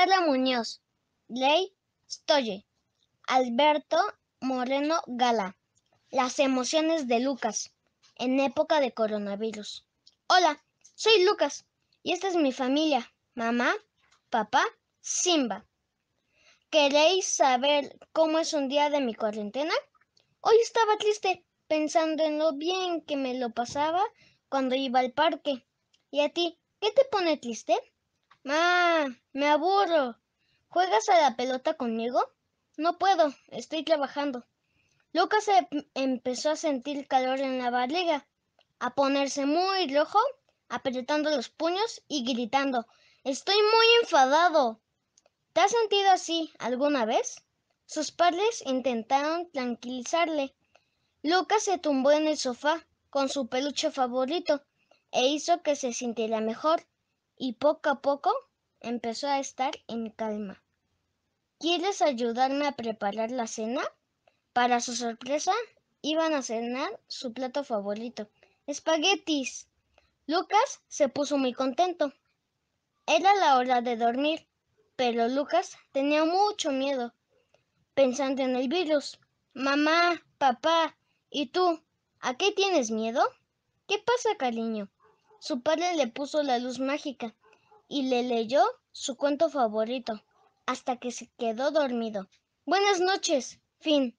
Carla Muñoz, Ley Stoye, Alberto Moreno Gala. Las emociones de Lucas en época de coronavirus. Hola, soy Lucas y esta es mi familia, mamá, papá, Simba. ¿Queréis saber cómo es un día de mi cuarentena? Hoy estaba triste pensando en lo bien que me lo pasaba cuando iba al parque. ¿Y a ti, qué te pone triste? Ma, me aburro. ¿Juegas a la pelota conmigo? No puedo, estoy trabajando. Lucas em, empezó a sentir calor en la barriga, a ponerse muy rojo, apretando los puños y gritando, Estoy muy enfadado. ¿Te has sentido así alguna vez? Sus padres intentaron tranquilizarle. Lucas se tumbó en el sofá con su peluche favorito e hizo que se sintiera mejor y poco a poco empezó a estar en calma. ¿Quieres ayudarme a preparar la cena? Para su sorpresa, iban a cenar su plato favorito, espaguetis. Lucas se puso muy contento. Era la hora de dormir, pero Lucas tenía mucho miedo, pensando en el virus. Mamá, papá, ¿y tú? ¿A qué tienes miedo? ¿Qué pasa, cariño? Su padre le puso la luz mágica y le leyó su cuento favorito, hasta que se quedó dormido. Buenas noches, fin.